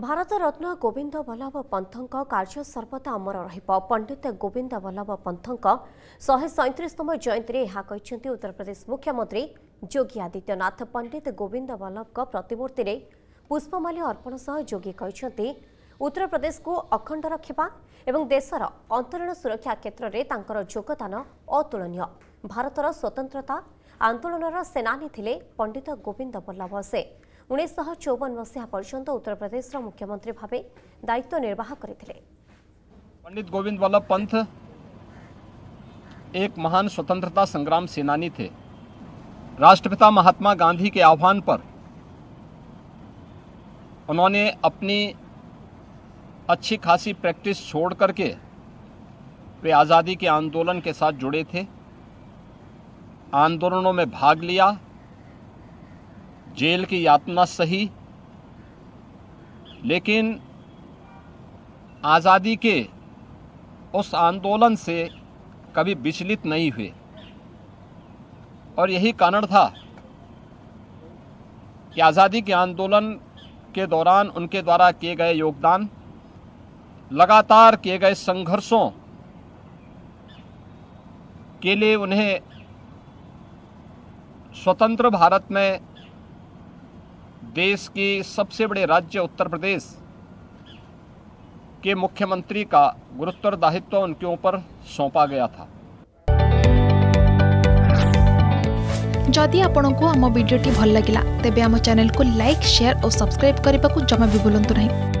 भारत भारतरत्न गोविन्द बल्लभ पन्थको कार्यर रह पण्डित गोविंद वल्लभ पन्थको शे सैतिसतम जयन्तीले उत्तर प्रदेश मुख्यमंत्री योगी आदित्यनाथ पण्डित गोविन्द वल्लभको प्रतिमूर्तिले पुष्पमाल्य अर्पणी उत्तर प्रदेश प्रदेशको अखण्ड एवं देशर अन्तरी सुरक्षा क्षेत्रले तर जोदान अतुलीय भारत स्वतंत्रता आन्दोलन सेनानी सेनानीले पंडित गोविंद बल्लभ से चौवन ଚଉବନ उत्तर प्रदेश मुख्यमंत्री ମୁଖ୍ୟମନ୍ତ୍ରୀ दायित्व ଦାୟିତ୍ୱ निर्वाह କରିଥିଲେ पंडित गोविंद वल्लभ पंथ एक महान स्वतंत्रता संग्राम सेनानी थे राष्ट्रपिता महात्मा गांधी के आह्वान पर उन्होंने अपनी अच्छी खासी प्रैक्टिस छोड़ करके वे आज़ादी के आंदोलन के साथ जुड़े थे आंदोलनों में भाग लिया जेल की यातना सही लेकिन आज़ादी के उस आंदोलन से कभी विचलित नहीं हुए और यही कारण था कि आज़ादी के आंदोलन के दौरान उनके द्वारा किए गए योगदान लगातार किए गए संघर्षों के लिए उन्हें स्वतंत्र भारत में देश के सबसे बड़े राज्य उत्तर प्रदेश के मुख्यमंत्री का गुरुत्तर दायित्व उनके ऊपर सौंपा गया था जदि आपण को आम भिडी भल लगा तेब आम चेल को लाइक शेयर और सब्सक्राइब करने को जमा भी बुलां नहीं